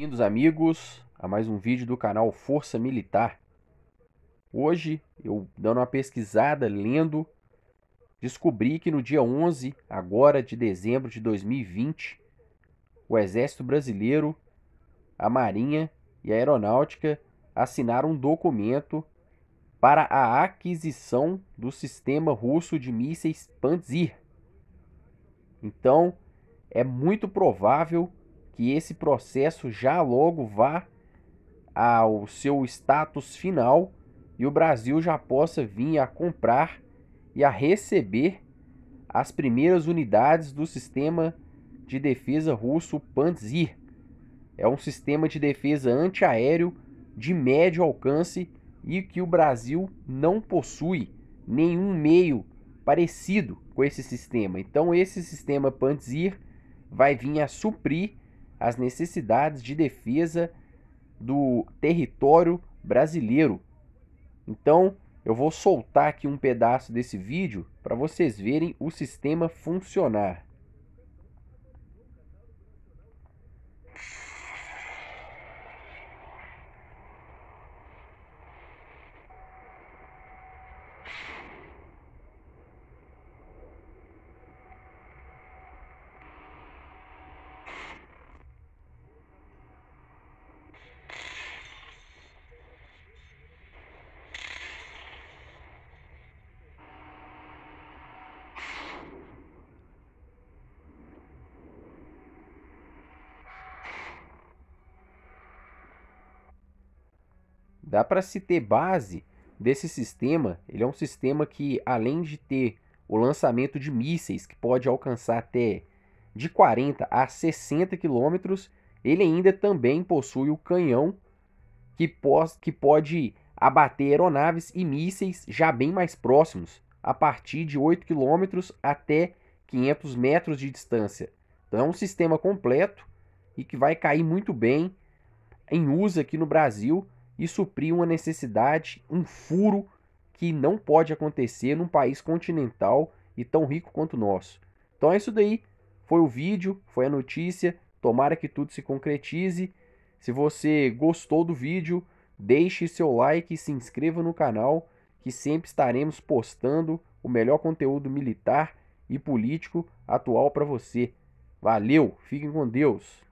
Bem-vindos, amigos, a mais um vídeo do canal Força Militar. Hoje, eu dando uma pesquisada, lendo, descobri que no dia 11, agora de dezembro de 2020, o Exército Brasileiro, a Marinha e a Aeronáutica assinaram um documento para a aquisição do sistema russo de mísseis Panzer. Então, é muito provável que esse processo já logo vá ao seu status final e o Brasil já possa vir a comprar e a receber as primeiras unidades do sistema de defesa russo Panzer. É um sistema de defesa antiaéreo de médio alcance e que o Brasil não possui nenhum meio parecido com esse sistema. Então esse sistema Panzer vai vir a suprir as necessidades de defesa do território brasileiro. Então, eu vou soltar aqui um pedaço desse vídeo para vocês verem o sistema funcionar. dá para se ter base desse sistema. Ele é um sistema que, além de ter o lançamento de mísseis, que pode alcançar até de 40 a 60 quilômetros, ele ainda também possui o canhão que, pos que pode abater aeronaves e mísseis já bem mais próximos, a partir de 8 quilômetros até 500 metros de distância. Então é um sistema completo e que vai cair muito bem em uso aqui no Brasil e suprir uma necessidade, um furo que não pode acontecer num país continental e tão rico quanto o nosso. Então é isso daí. Foi o vídeo, foi a notícia. Tomara que tudo se concretize. Se você gostou do vídeo, deixe seu like e se inscreva no canal, que sempre estaremos postando o melhor conteúdo militar e político atual para você. Valeu, fiquem com Deus.